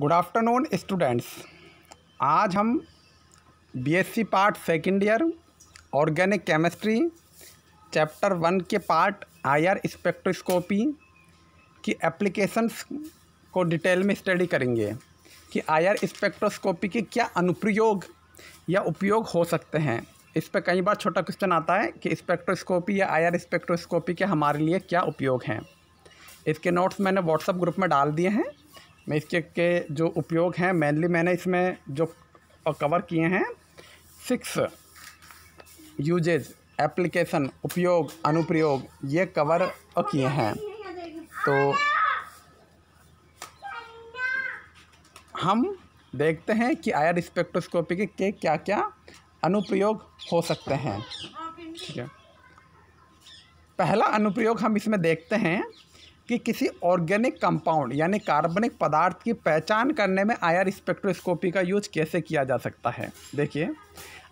Good afternoon students आज हम BSc part second year organic chemistry chapter one के part IR spectroscopy की applications को डिटेल में स्टडी करेंगे कि आयर स्पेक्ट्रोस्कोपी के क्या अनुप्रयोग या उपयोग हो सकते हैं इस पर कई बार छोटा क्वेश्चन आता है कि स्पेक्ट्रोस्कोपी या आर स्पेक्ट्रोस्कोपी के हमारे लिए क्या उपयोग हैं इसके नोट्स मैंने व्हाट्सएप ग्रुप में डाल दिए हैं मैं इसके के जो उपयोग हैं मेनली मैंने इसमें जो कवर किए हैं सिक्स यूजेज एप्लीकेशन उपयोग अनुप्रयोग ये कवर किए हैं तो हम देखते हैं कि आयर स्पेक्ट्रोस्कोपी के, के क्या क्या अनुप्रयोग हो सकते हैं ठीक है पहला अनुप्रयोग हम इसमें देखते हैं कि किसी ऑर्गेनिक कंपाउंड यानी कार्बनिक पदार्थ की पहचान करने में आयर स्पेक्ट्रोस्कोपी का यूज कैसे किया जा सकता है देखिए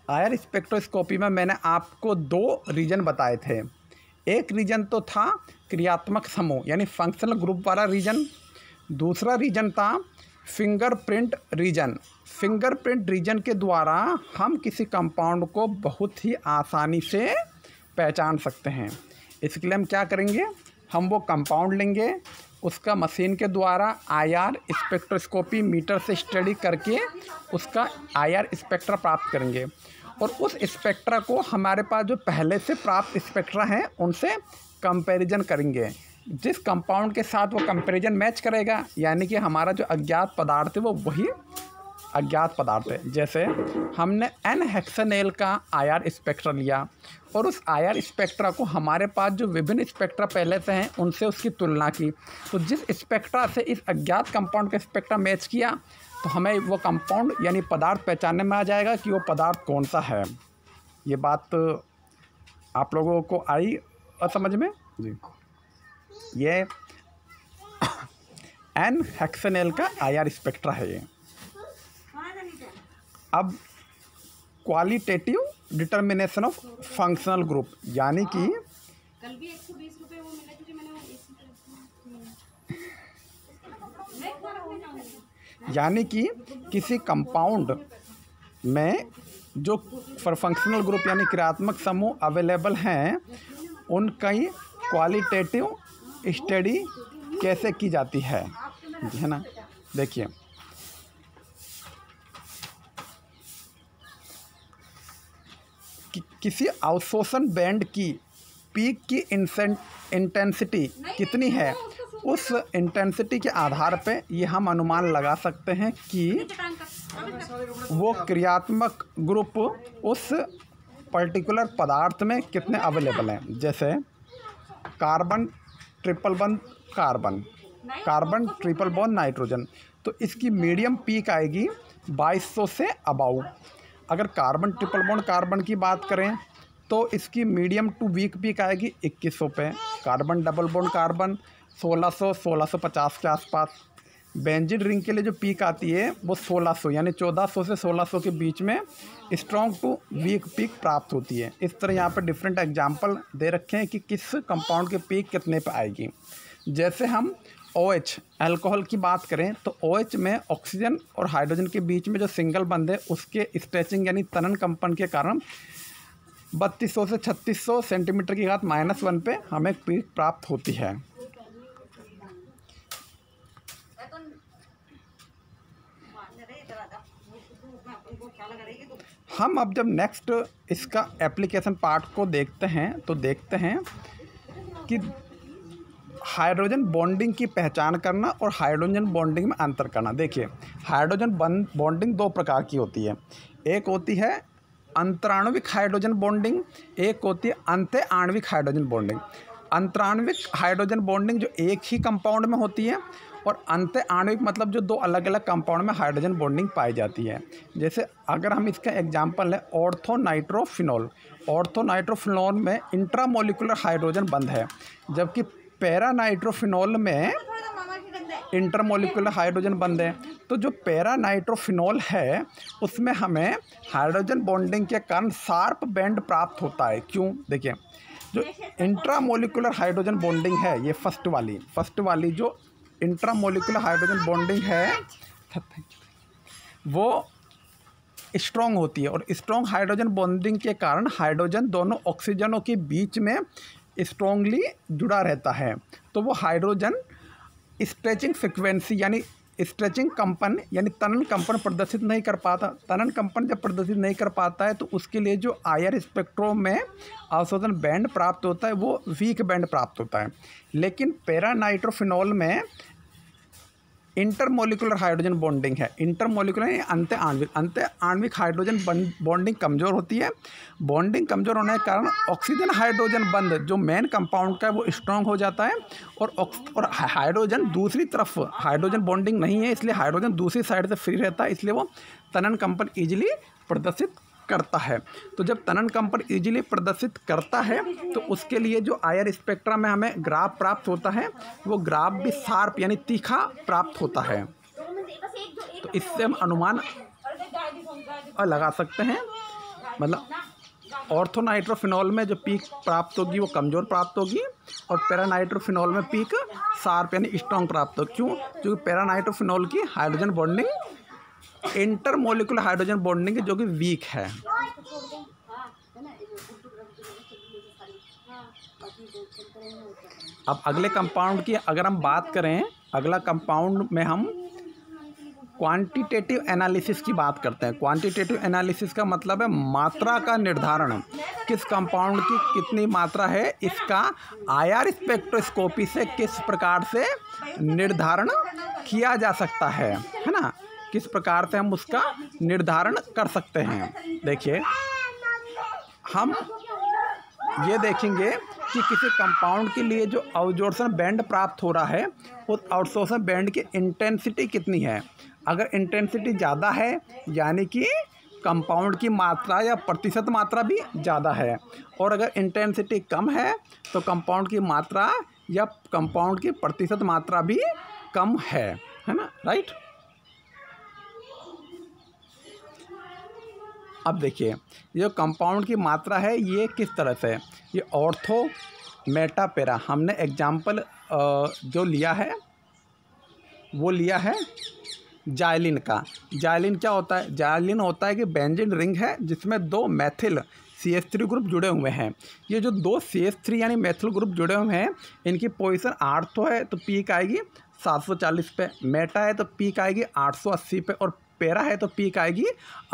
आयर स्पेक्ट्रोस्कोपी में मैंने आपको दो रीजन बताए थे एक रीजन तो था क्रियात्मक समूह यानी फंक्शनल ग्रुप वाला रीजन दूसरा रीजन था फिंगरप्रिंट रीजन फिंगरप्रिंट रीजन के द्वारा हम किसी कंपाउंड को बहुत ही आसानी से पहचान सकते हैं इसके लिए हम क्या करेंगे हम वो कंपाउंड लेंगे उसका मशीन के द्वारा आईआर स्पेक्ट्रोस्कोपी मीटर से स्टडी करके उसका आईआर स्पेक्ट्रा प्राप्त करेंगे और उस स्पेक्ट्रा को हमारे पास जो पहले से प्राप्त स्पेक्ट्रा हैं उनसे कंपैरिजन करेंगे जिस कंपाउंड के साथ वो कंपैरिजन मैच करेगा यानी कि हमारा जो अज्ञात पदार्थ है वो वही अज्ञात पदार्थ है जैसे हमने एन हेक्सनेल का आईआर स्पेक्ट्रा लिया और उस आयर स्पेक्ट्रा को हमारे पास जो विभिन्न स्पेक्ट्रा पहले से हैं उनसे उसकी तुलना की तो जिस स्पेक्ट्रा से इस अज्ञात कंपाउंड का स्पेक्ट्रा मैच किया तो हमें वो कंपाउंड यानी पदार्थ पहचानने में आ जाएगा कि वो पदार्थ कौन सा है ये बात आप लोगों को आई और समझ में जी ये एन हेक्सनेल का आईआर स्पेक्ट्रा है ये अब qualitative determination of functional group यानी कि यानी कि किसी कंपाउंड में जो फंक्शनल ग्रुप यानी क्रियात्मक समूह अवेलेबल हैं उन कई क्वालिटेटिव स्टडी कैसे की जाती है है ना देखिए किसी अवशोषण बैंड की पीक की इंटेंसिटी कितनी है उस इंटेंसिटी के आधार पर यह हम अनुमान लगा सकते हैं कि वो क्रियात्मक ग्रुप उस पर्टिकुलर पदार्थ में कितने अवेलेबल हैं जैसे carbon triple bond carbon carbon triple bond nitrogen तो इसकी मीडियम पीक आएगी 2200 से अबाउ अगर कार्बन ट्रिपल बॉन्ड कार्बन की बात करें तो इसकी मीडियम टू वीक पीक आएगी इक्कीस सौ पे कार्बन डबल बॉन्ड कार्बन 1600 1650 के आसपास बेंजिन रिंग के लिए जो पीक आती है वो 1600 यानी 1400 से 1600 के बीच में स्ट्रॉन्ग टू वीक पीक प्राप्त होती है इस तरह यहाँ पर डिफरेंट एग्जाम्पल दे रखे हैं कि किस कंपाउंड के पीक कितने पर आएगी जैसे हम ओ एच एल्कोहल की बात करें तो ओ OH में ऑक्सीजन और हाइड्रोजन के बीच में जो सिंगल बंद है उसके स्ट्रेचिंग यानी तनन कंपन के कारण बत्तीस सौ से छत्तीस सौ सेंटीमीटर की घात माइनस वन पे हमें पीक प्राप्त होती है हम अब जब नेक्स्ट इसका एप्लीकेशन पार्ट को देखते हैं तो देखते हैं कि हाइड्रोजन बॉन्डिंग की पहचान करना और हाइड्रोजन बॉन्डिंग में अंतर करना देखिए हाइड्रोजन बॉन्डिंग दो प्रकार की होती है एक होती है अंतराणविक हाइड्रोजन बॉन्डिंग एक होती है अंत आणविक हाइड्रोजन बॉन्डिंग अंतराणविक हाइड्रोजन बॉन्डिंग जो एक ही कंपाउंड में होती है और अंत आणविक मतलब जो दो अलग अलग कंपाउंड में हाइड्रोजन बॉन्डिंग पाई जाती है जैसे अगर हम इसका एग्जाम्पल है ऑर्थोनाइट्रोफिनॉल ऑर्थोनाइट्रोफिनॉल में इंट्रामोलिकुलर हाइड्रोजन बंद है जबकि पैरा नाइट्रोफिनॉल में इंटरमोलिकुलर हाइड्रोजन बन है तो जो पैरा नाइट्रोफिनॉल है उसमें हमें हाइड्रोजन बॉन्डिंग के कारण शार्प बैंड प्राप्त होता है क्यों देखिए जो इंट्रामोलिकुलर हाइड्रोजन बॉन्डिंग है ये फर्स्ट वाली फर्स्ट वाली जो इंट्रामोलिकुलर हाइड्रोजन बॉन्डिंग है वो स्ट्रॉन्ग होती है और स्ट्रॉन्ग हाइड्रोजन बॉन्डिंग के कारण हाइड्रोजन दोनों ऑक्सीजनों के बीच में स्ट्रॉन्गली जुड़ा रहता है तो वो हाइड्रोजन स्ट्रेचिंग फ्रिक्वेंसी यानी स्ट्रेचिंग कंपन यानी तनन कंपन प्रदर्शित नहीं कर पाता तनन कंपन जब प्रदर्शित नहीं कर पाता है तो उसके लिए जो आयर स्पेक्ट्रो में अवशोधन बैंड प्राप्त होता है वो वीक बैंड प्राप्त होता है लेकिन पैरानाइट्रोफिनॉल में इंटरमोलिकुलर हाइड्रोजन बॉन्डिंग है इंटरमोलिकुलर अंत्य आणविक अंत्य आणविक हाइड्रोजन बॉन्डिंग कमज़ोर होती है बॉन्डिंग कमज़ोर होने के कारण ऑक्सीजन हाइड्रोजन बंद जो मेन कंपाउंड का है वो स्ट्रांग हो जाता है और और हाइड्रोजन दूसरी तरफ हाइड्रोजन बॉन्डिंग नहीं है इसलिए हाइड्रोजन दूसरी साइड से फ्री रहता है इसलिए वो तनन कंपन ईजिली प्रदर्शित करता है तो जब तनन कंपन इजीली प्रदर्शित करता है तो उसके लिए जो आयर स्पेक्ट्रा में हमें ग्राफ प्राप्त होता है वो ग्राफ भी शार्प यानी तीखा प्राप्त होता है तो इससे हम अनुमान लगा सकते हैं मतलब ऑर्थोनाइट्रोफिनॉल में जो पीक प्राप्त होगी वो कमज़ोर प्राप्त होगी और पैरानाइट्रोफिनॉल में पीक शार्प यानी स्ट्रॉन्ग प्राप्त होगी क्यों क्योंकि पैरानाइट्रोफिनॉल की hydrogen bonding intermolecular hydrogen bonding जो कि वीक है अब अगले कंपाउंड की अगर हम बात करें अगला कंपाउंड में हम क्वांटिटेटिव एनालिसिस की बात करते हैं क्वांटिटेटिव एनालिसिस का मतलब है मात्रा का निर्धारण किस कंपाउंड की कितनी मात्रा है इसका आयर स्पेक्ट्रोस्कोपी से किस प्रकार से निर्धारण किया जा सकता है है ना किस प्रकार से हम उसका निर्धारण कर सकते हैं देखिए हम ये देखेंगे कि किसी कंपाउंड के लिए जो अवजोर्सन बैंड प्राप्त हो रहा है उस अवशोषण बैंड की इंटेंसिटी कितनी है अगर इंटेंसिटी ज़्यादा है यानी कि कंपाउंड की मात्रा या प्रतिशत मात्रा भी ज़्यादा है और अगर इंटेंसिटी कम है तो कंपाउंड की मात्रा या कंपाउंड की प्रतिशत मात्रा भी कम है है ना राइट अब देखिए ये जो कंपाउंड की मात्रा है ये किस तरह से ये ऑर्थो मेटापेरा हमने एग्जाम्पल जो लिया है वो लिया है जायलिन का जायलिन क्या होता है जायलिन होता है कि बेंजिन रिंग है जिसमें दो methyl C H three group जुड़े हुए हैं ये जो दो सी एस थ्री यानी मैथिल ग्रुप जुड़े हुए हैं इनकी पोजिशन आठ सौ है तो पीक आएगी सात सौ चालीस पे मेटा है तो पीक आएगी आठ सौ अस्सी पे और पैरा है तो पीक आएगी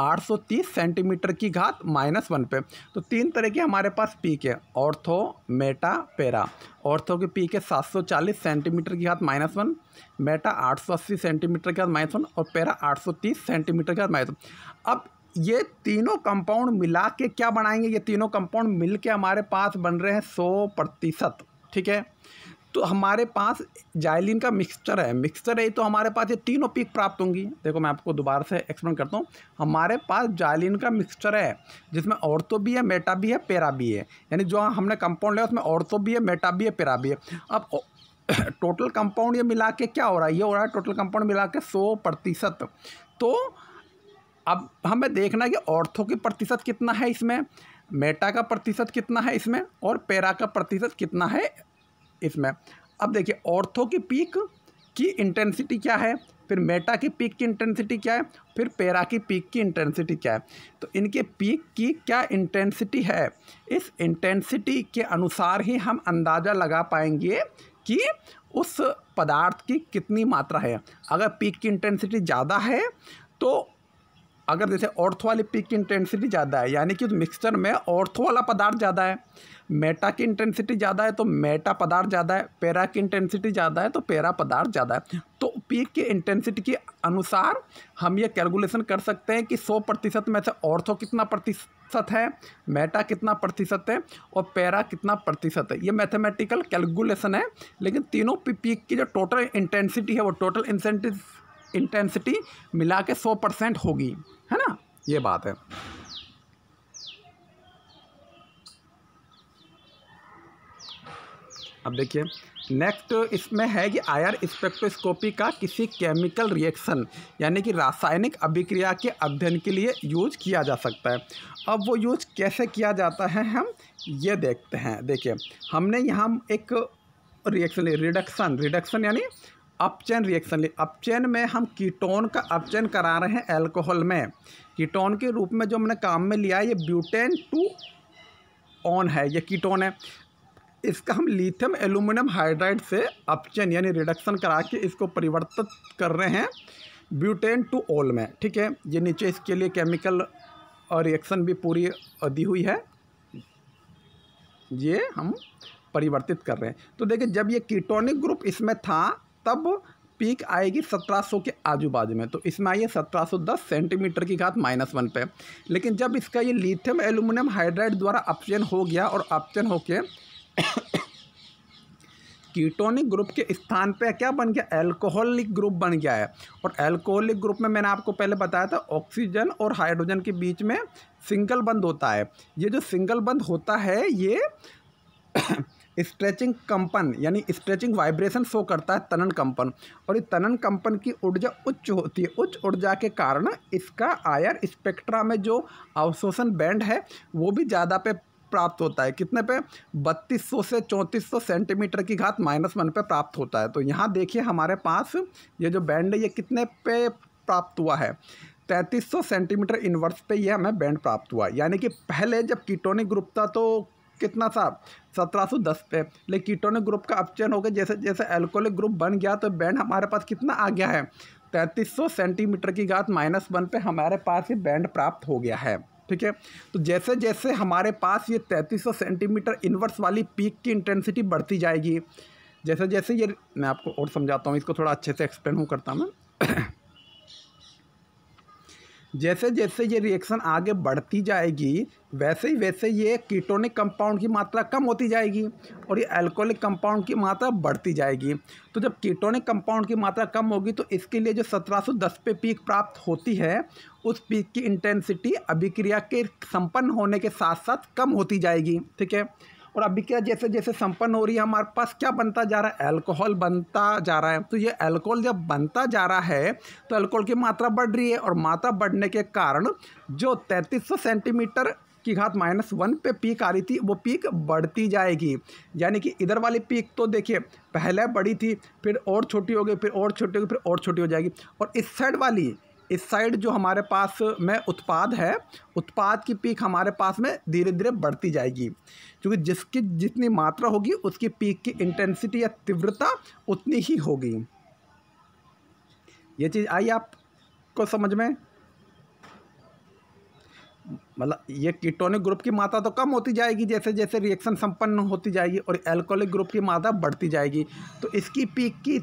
830 सेंटीमीटर की घात माइनस वन पे तो तीन तरह के हमारे पास पीक है ऑर्थो मेटा पैरा ऑर्थो की पीक है 740 सेंटीमीटर की घात माइनस वन मेटा 880 सेंटीमीटर की घात माइनस वन और पैरा 830 सेंटीमीटर की घात माइनस वन अब ये तीनों कंपाउंड मिला के क्या बनाएंगे ये तीनों कंपाउंड मिल के हमारे पास बन रहे हैं सौ प्रतिशत ठीक है तो हमारे पास जाइलिन का मिक्सचर है मिक्सचर है तो हमारे पास ये तीनों पीक प्राप्त होंगी देखो मैं आपको दोबारा से एक्सप्लेन करता हूँ हमारे पास जाइलिन का मिक्सचर है जिसमें औरतों भी है मेटा भी है पेरा भी है यानी जो हमने कंपाउंड लिया उसमें औरतों भी है मेटा भी है पेरा भी है अब टोटल कंपाउंड ये मिला के क्या हो रहा है ये हो रहा है टोटल कंपाउंड मिला के सौ प्रतिशत तो अब हमें देखना है कि औरतों की प्रतिशत कितना है इसमें मेटा का प्रतिशत कितना है इसमें और पेरा का प्रतिशत कितना है इसमें अब देखिए ऑर्थो की पीक की इंटेंसिटी क्या है फिर मेटा की पीक की इंटेंसिटी क्या है फिर पेरा की पीक की इंटेंसिटी क्या है तो इनके पीक की क्या इंटेंसिटी है इस इंटेंसिटी के अनुसार ही हम अंदाज़ा लगा पाएंगे कि उस पदार्थ की कितनी मात्रा है अगर पीक की इंटेंसिटी ज़्यादा है तो अगर जैसे ऑर्थो वाली पिक की इंटेंसिटी ज़्यादा है यानी कि उस मिक्सचर में ऑर्थो वाला पदार्थ ज़्यादा है मेटा की इंटेंसिटी ज़्यादा है तो मेटा पदार्थ ज़्यादा है पैरा की इंटेंसिटी ज़्यादा है तो पैरा पदार्थ ज़्यादा है तो पीक की इंटेंसिटी के अनुसार हम ये कैलकुलेशन कर सकते हैं कि सौ प्रतिशत में से ऑर्थो कितना प्रतिशत है मेटा कितना प्रतिशत है और पैरा कितना प्रतिशत है ये मैथमेटिकल कैलकुलेशन है लेकिन तीनों पीक की जो टोटल इंटेंसिटी है वो टोटल इंसेंटिव इंटेंसिटी मिला के सौ परसेंट होगी है ना ये बात है अब देखिए नेक्स्ट इसमें है कि आयर स्पेक्ट्रोस्कोपी का किसी केमिकल रिएक्शन यानी कि रासायनिक अभिक्रिया के अध्ययन के लिए यूज किया जा सकता है अब वो यूज कैसे किया जाता है हम ये देखते हैं देखिए हमने यहाँ एक रिएक्शन रिडक्शन रिडक्शन यानी अपचैन रिएक्शन ली अपचैन में हम कीटोन का अपचैन करा रहे हैं एल्कोहल में कीटोन के रूप में जो हमने काम में लिया है ये ब्यूटेन टू ऑन है ये कीटोन है इसका हम लिथियम एल्यूमिनियम हाइड्राइड से अपचैन यानी रिडक्शन करा के इसको परिवर्तित कर रहे हैं ब्यूटेन टू ऑल में ठीक है ये नीचे इसके लिए केमिकल और रिएक्शन भी पूरी दी हुई है ये हम परिवर्तित कर रहे हैं तो देखिए जब ये कीटोनिक ग्रुप इसमें था तब पीक आएगी 1700 के आजू बाजू में तो इसमें आइए 1710 सेंटीमीटर की घात माइनस वन पे लेकिन जब इसका ये लिथियम एल्यूमिनियम हाइड्राइड द्वारा ऑप्शन हो गया और ऑप्शन होके कीटोनिक ग्रुप के स्थान पे क्या बन गया एल्कोहलिक ग्रुप बन गया है और एल्कोहलिक ग्रुप में मैंने आपको पहले बताया था ऑक्सीजन और हाइड्रोजन के बीच में सिंगल बंद होता है ये जो सिंगल बंद होता है ये स्ट्रेचिंग कंपन यानी स्ट्रेचिंग वाइब्रेशन शो करता है तनन कंपन और इस तनन कंपन की ऊर्जा उच्च होती है उच्च ऊर्जा के कारण इसका आयर स्पेक्ट्रा में जो अवशोषण बैंड है वो भी ज़्यादा पे प्राप्त होता है कितने पे 3200 से 3400 सेंटीमीटर की घात माइनस वन पे प्राप्त होता है तो यहाँ देखिए हमारे पास ये जो बैंड है ये कितने पे प्राप्त हुआ है 3300 सेंटीमीटर इनवर्स पे ये हमें बैंड प्राप्त हुआ यानी कि पहले जब कीटोनिक ग्रुप था तो कितना सा सत्रह दस पे लेकिन कीटोनिक ग्रुप का अपचयन हो गया जैसे जैसे एल्कोलिक ग्रुप बन गया तो बैंड हमारे पास कितना आ गया है तैंतीस सौ सेंटीमीटर की घात माइनस वन पे हमारे पास ये बैंड प्राप्त हो गया है ठीक है तो जैसे जैसे हमारे पास ये तैंतीस सौ सेंटीमीटर इन्वर्स वाली पीक की इंटेंसिटी बढ़ती जाएगी जैसे जैसे ये मैं आपको और समझाता हूँ इसको थोड़ा अच्छे से एक्सप्लेन हूँ करता हूँ मैं जैसे जैसे ये रिएक्शन आगे बढ़ती जाएगी वैसे ही वैसे ये कीटोनिक कंपाउंड की मात्रा कम होती जाएगी और ये अल्कोहलिक कंपाउंड की मात्रा बढ़ती जाएगी तो जब कीटोनिक कंपाउंड की मात्रा कम होगी तो इसके लिए जो 1710 पे पीक प्राप्त होती है उस पीक की इंटेंसिटी अभिक्रिया के संपन्न होने के साथ साथ कम होती जाएगी ठीक है और अभिक्रिया जैसे जैसे संपन्न हो रही है हमारे पास क्या बनता जा रहा है एल्कोहल बनता जा रहा है तो ये अल्कोहल जब बनता जा रहा है तो एल्कोहल की मात्रा बढ़ रही है और मात्रा बढ़ने के कारण जो तैंतीस सेंटीमीटर की घात माइनस वन पे पीक आ रही थी वो पीक बढ़ती जाएगी यानी कि इधर वाली पीक तो देखिए पहले बड़ी थी फिर और छोटी हो गई फिर और छोटी हो गई फिर और छोटी हो जाएगी और इस साइड वाली इस साइड जो हमारे पास में उत्पाद है उत्पाद की पीक हमारे पास में धीरे धीरे बढ़ती जाएगी क्योंकि जिसकी जितनी मात्रा होगी उसकी पीक की इंटेंसिटी या तीव्रता उतनी ही होगी ये चीज़ आई आपको समझ में मतलब ये कीटोनिक ग्रुप की मात्रा तो कम होती जाएगी जैसे जैसे रिएक्शन संपन्न होती जाएगी और एल्कोहलिक ग्रुप की मात्रा बढ़ती जाएगी तो इसकी पीक की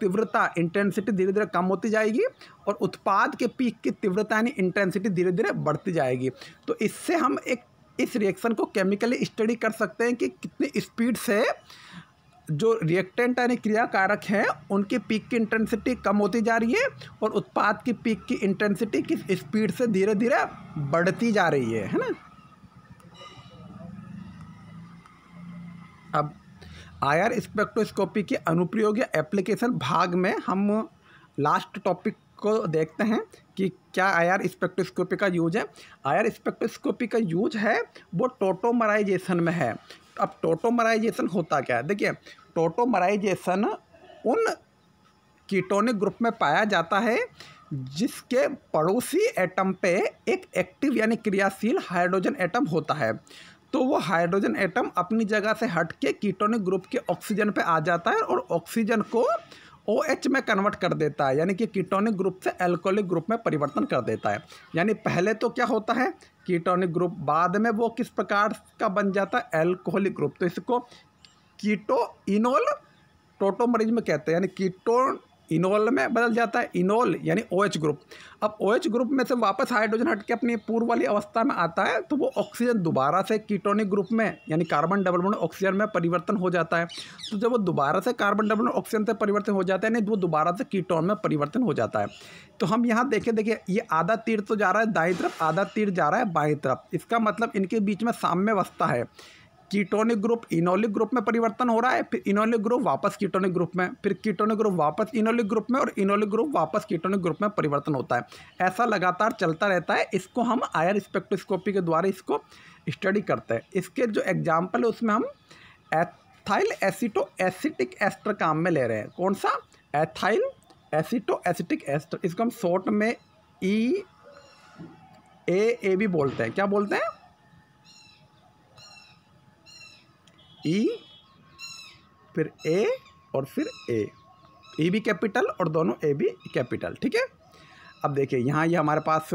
तीव्रता इंटेंसिटी धीरे धीरे कम होती जाएगी और उत्पाद के पीक की तीव्रता यानी इंटेंसिटी धीरे धीरे बढ़ती जाएगी तो इससे हम एक इस रिएक्शन को केमिकली स्टडी कर सकते हैं कि कितनी स्पीड से जो रिएक्टेंट यानी क्रिया कारक हैं उनकी पीक की इंटेंसिटी कम होती जा रही है और उत्पाद की पीक की इंटेंसिटी किस स्पीड से धीरे धीरे बढ़ती जा रही है है ना आयर स्पेक्ट्रोस्कोपी के अनुप्रयोग या एप्लीकेशन भाग में हम लास्ट टॉपिक को देखते हैं कि क्या आयर स्पेक्ट्रोस्कोपी का यूज है आयर स्पेक्ट्रोस्कोपी का यूज है वो टोटोमराइजेशन में है अब टोटोमराइजेशन होता क्या है देखिए टोटोमराइजेशन उन कीटोनिक ग्रुप में पाया जाता है जिसके पड़ोसी एटम पे एक एक्टिव यानी क्रियाशील हाइड्रोजन एटम होता है तो वो हाइड्रोजन एटम अपनी जगह से हट के कीटोनिक ग्रुप के ऑक्सीजन पे आ जाता है और ऑक्सीजन को ओ OH में कन्वर्ट कर देता है यानी कि कीटोनिक ग्रुप से एल्कोहलिक ग्रुप में परिवर्तन कर देता है यानी पहले तो क्या होता है कीटोनिक ग्रुप बाद में वो किस प्रकार का बन जाता है एल्कोहलिक ग्रुप तो इसको कीटो इनोल टोटोमरिज में कहते हैं यानी कीटोन इनोल में बदल जाता है इनोल यानी ओ ग्रुप अब ओ ग्रुप में से वापस हाइड्रोजन हट के अपनी पूर्व वाली अवस्था में आता है तो वो ऑक्सीजन दोबारा से कीटोनिक ग्रुप में यानी कार्बन डबल बॉन्ड ऑक्सीजन में परिवर्तन हो जाता है तो जब वो दोबारा से कार्बन डबल बॉन्ड ऑक्सीजन से परिवर्तन हो जाता है यानी तो वो दोबारा से कीटोन में परिवर्तन हो जाता है तो हम यहाँ देखें देखिए ये आधा तीर तो जा रहा है दाई तरफ आधा तीर जा रहा है बाई तरफ इसका मतलब इनके बीच में साम्यवस्था है कीटोनिक ग्रुप इनोलिक ग्रुप में परिवर्तन हो रहा है फिर इनोलिक ग्रुप वापस कीटोनिक ग्रुप में फिर कीटोनिक ग्रुप वापस इनोलिक ग्रुप में और इनोलिक ग्रुप वापस कीटोनिक ग्रुप में परिवर्तन होता है ऐसा लगातार चलता रहता है इसको हम आयर स्पेक्ट्रोस्कोपी के द्वारा इसको स्टडी करते हैं इसके जो एग्जाम्पल है उसमें हम एथाइल एसिटो एसिटिक एस्टर काम में ले रहे हैं कौन सा एथाइल एसिटो एसिटिक एस्टर इसको हम शॉर्ट में ई ए ए भी बोलते हैं क्या बोलते हैं ई e, फिर ए और फिर ए ई e भी कैपिटल और दोनों ए भी कैपिटल ठीक है अब देखिए यहाँ ये हमारे पास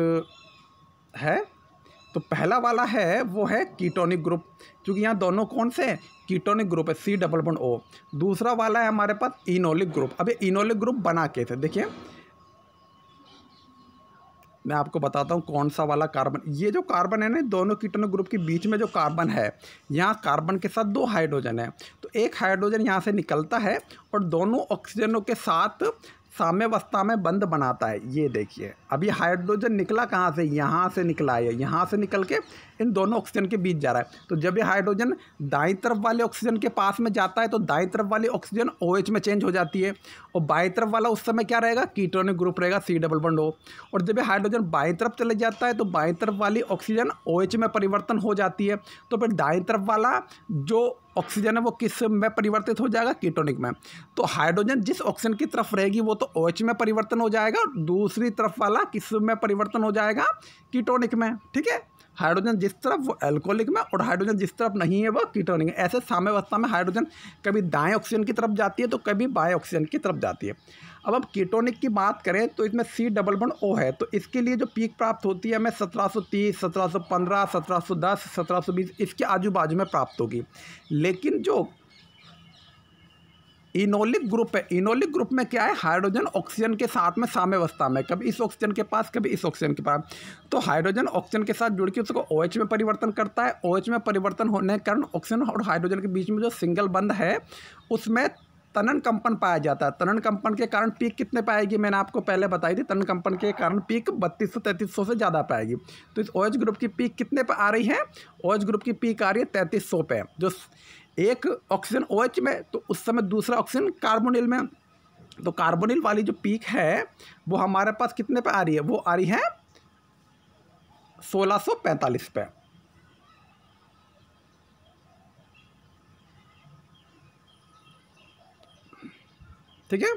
है तो पहला वाला है वो है कीटोनिक ग्रुप क्योंकि यहाँ दोनों कौन से हैं कीटोनिक ग्रुप है सी डबल वन ओ दूसरा वाला है हमारे पास इनोलिक ग्रुप अब ये इनोलिक ग्रुप बना थे देखिए मैं आपको बताता हूँ कौन सा वाला कार्बन ये जो कार्बन है ना दोनों कीटाणु ग्रुप के बीच में जो कार्बन है यहाँ कार्बन के साथ दो हाइड्रोजन है तो एक हाइड्रोजन यहाँ से निकलता है और दोनों ऑक्सीजनों के साथ साम्यवस्था में बंद बनाता है ये देखिए अभी हाइड्रोजन निकला कहाँ से यहाँ से निकला है यहाँ से निकल के इन दोनों ऑक्सीजन के बीच जा रहा है तो जब ये हाइड्रोजन दाई तरफ वाले ऑक्सीजन के पास में जाता है तो दाई तरफ वाली ऑक्सीजन ओ OH में चेंज हो जाती है और बाई तरफ वाला उस समय क्या रहेगा कीटोनिक ग्रुप रहेगा सी डबल बंड और जब ये हाइड्रोजन बाई तरफ चले जाता है तो बाई तरफ वाली ऑक्सीजन ओ OH में परिवर्तन हो जाती है तो फिर दाई तरफ वाला जो ऑक्सीजन है वो किस में परिवर्तित हो जाएगा कीटोनिक में तो हाइड्रोजन जिस ऑक्सीजन की तरफ रहेगी वो तो ओ OH में परिवर्तन हो जाएगा और दूसरी तरफ वाला किस में परिवर्तन हो जाएगा कीटोनिक में ठीक है हाइड्रोजन जिस तरफ वो एल्कोहलिक में और हाइड्रोजन जिस तरफ नहीं है वह कीटोनिक है ऐसे साम्यवस्था में हाइड्रोजन कभी दाएँ ऑक्सीजन की तरफ जाती है तो कभी बाएं ऑक्सीजन की तरफ जाती है अब हम कीटोनिक की बात करें तो इसमें सी डबल वन ओ है तो इसके लिए जो पीक प्राप्त होती है हमें दस सत्रह सौ बीस इसके आजू बाजू में प्राप्त होगी लेकिन जो इनोलिक ग्रुप है इनोलिक ग्रुप में क्या है हाइड्रोजन ऑक्सीजन के साथ में साम्यवस्था में कभी इस ऑक्सीजन के पास कभी इस ऑक्सीजन के पास तो हाइड्रोजन ऑक्सीजन के साथ जुड़ के उसको ओ OH में परिवर्तन करता है ओ OH में परिवर्तन होने के कारण ऑक्सीजन और हाइड्रोजन के बीच में जो सिंगल बंद है उसमें तनन कंपन पाया जाता है तनन कंपन के कारण पीक कितने पाएगी मैंने आपको पहले बताई थी तनन कंपन के कारण पीक बत्तीस सौ तैंतीस सौ से ज़्यादा पाएगी तो इस ओएच ग्रुप की पीक कितने पर आ रही है ओएच ग्रुप की पीक आ रही है तैंतीस सौ पे जो एक ऑक्सीजन ओ OH में तो उस समय दूसरा ऑक्सीजन कार्बोनिल में तो कार्बोनिल वाली जो पीक है वो हमारे पास कितने पे आ रही है वो आ रही है 1645 पे ठीक है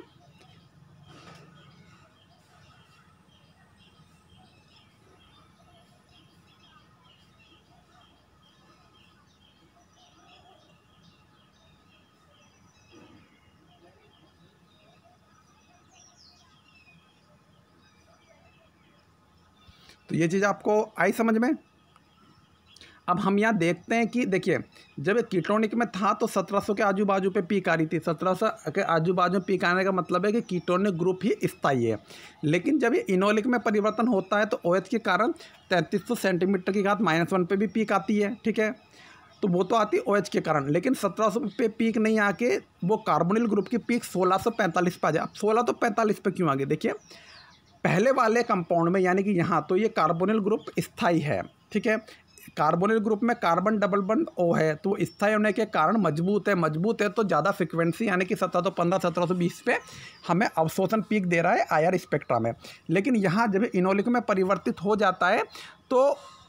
तो ये चीज़ आपको आई समझ में अब हम यहाँ देखते हैं कि देखिए जब कीटोनिक में था तो 1700 के आजू बाजू पे पीक आ रही थी 1700 के आजू बाजू में पीक आने का मतलब है कि कीटोनिक ग्रुप ही स्थायी है लेकिन जब ये इनोलिक में परिवर्तन होता है तो ओ के कारण 3300 सेंटीमीटर की घात माइनस वन पर भी पीक आती है ठीक है तो वो तो आती ओ के कारण लेकिन सत्रह पे पीक नहीं आके वो कार्बोनिल ग्रुप की पीक सोलह सौ पे आ जाए अब सोलह तो पैंतालीस पे क्यों आ गए देखिए पहले वाले कंपाउंड में यानी कि यहाँ तो ये कार्बोनिल ग्रुप स्थाई है ठीक है कार्बोनिल ग्रुप में कार्बन डबल बंड ओ है तो स्थाई होने के कारण मजबूत है मजबूत है तो ज़्यादा फ्रिक्वेंसी यानी कि सत्रह सौ पंद्रह सत्रह सौ बीस पे हमें अवशोषण पीक दे रहा है आयर स्पेक्ट्रा में लेकिन यहाँ जब इनोलिक में परिवर्तित हो जाता है तो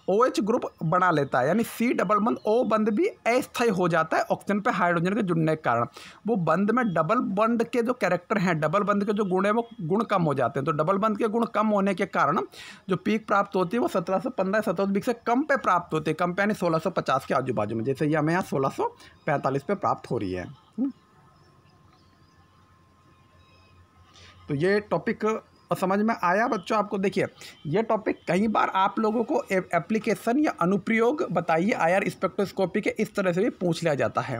ओ ग्रुप बना लेता है यानी सी डबल बंद ओ बंद भी अस्थायी हो जाता है ऑक्सीजन पे हाइड्रोजन के जुड़ने के कारण वो बंद में डबल बंद के जो कैरेक्टर हैं डबल बंद के जो गुण हैं वो गुण कम हो जाते हैं तो डबल बंद के गुण कम होने के कारण जो पीक प्राप्त होती है वो सत्रह सौ पंद्रह सत्रह पीक से कम पे प्राप्त होती है कम पे यानी सोलह सौ पचास के आजू बाजू में जैसे ये हमें यहाँ सोलह सौ पैंतालीस पे प्राप्त हो रही है हम्म। तो ये टॉपिक और समझ में आया बच्चों आपको देखिए ये टॉपिक कई बार आप लोगों को एप्लीकेशन या अनुप्रयोग बताइए आयर स्पेक्ट्रोस्कोपी के इस तरह से भी पूछ लिया जाता है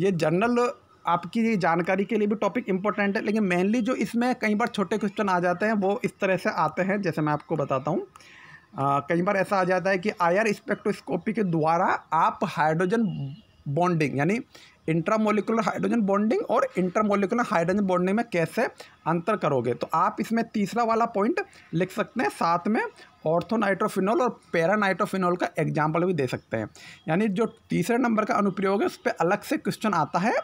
ये जनरल आपकी जानकारी के लिए भी टॉपिक इंपॉर्टेंट है लेकिन मेनली जो इसमें कई बार छोटे क्वेश्चन आ जाते हैं वो इस तरह से आते हैं जैसे मैं आपको बताता हूँ कई बार ऐसा आ जाता है कि आयर स्पेक्ट्रोस्कोपी के द्वारा आप हाइड्रोजन बॉन्डिंग यानी इंट्रामोलिकुलर हाइड्रोजन बॉन्डिंग और इंट्रामोलिकुलर हाइड्रोजन बॉन्डिंग में कैसे अंतर करोगे तो आप इसमें तीसरा वाला पॉइंट लिख सकते हैं साथ में ऑर्थोनाइट्रोफिनॉल और पैरानाइट्रोफिनॉल का एग्जाम्पल भी दे सकते हैं यानी जो तीसरे नंबर का अनुप्रयोग है उस पर अलग से क्वेश्चन आता है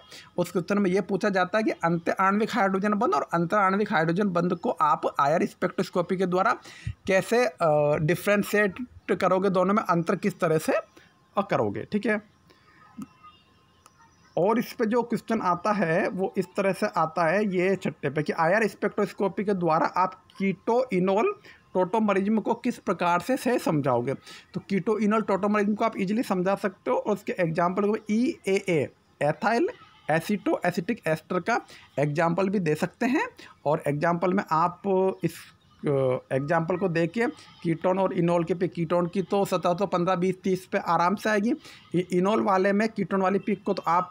उस क्वेश्चन में ये पूछा जाता है कि अंत आणविक हाइड्रोजन बंद और अंतर आणविक हाइड्रोजन बंद को आप आयर स्पेक्ट्रोस्कोपी के द्वारा कैसे डिफ्रेंशिएट करोगे दोनों में अंतर किस तरह से करोगे ठीक है और इस पर जो क्वेश्चन आता है वो इस तरह से आता है ये छट्टे पे कि आयर स्पेक्ट्रोस्कोपी के द्वारा आप कीटो इनोल टोटोमरिज्म को किस प्रकार से से समझाओगे तो कीटो इनोल टोटोमरिज्म को आप इजीली समझा सकते हो और उसके एग्जाम्पल को E A A ethyl acetoacetic ester का एग्जाम्पल भी दे सकते हैं और एग्जाम्पल में आप इस एग्जाम्पल को देखिए कीटोन और इनोल के पिक कीटोन की तो सत्रह सौ तो पंद्रह बीस तीस पे आराम से आएगी इनोल वाले में कीटोन वाली पिक को तो आप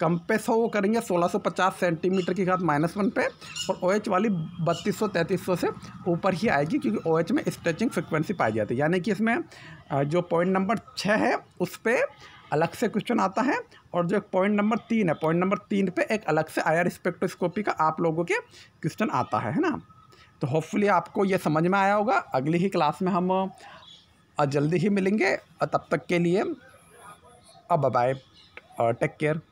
कम पे सौ वो करेंगे 1650 सेंटीमीटर की घात माइनस वन पे और ओ एच वाली 3200 3300 से ऊपर ही आएगी क्योंकि ओ एच में स्ट्रेचिंग फ्रिक्वेंसी पाई जाती है यानी कि इसमें जो पॉइंट नंबर छः है उस पर अलग से क्वेश्चन आता है और जो पॉइंट नंबर तीन है पॉइंट नंबर तीन पे एक अलग से आयर स्पेक्ट्रोस्कोपी का आप लोगों के क्वेश्चन आता है ना तो होपफुली आपको ये समझ में आया होगा अगली ही क्लास में हम जल्दी ही मिलेंगे तब तक के लिए अब बाय टेक केयर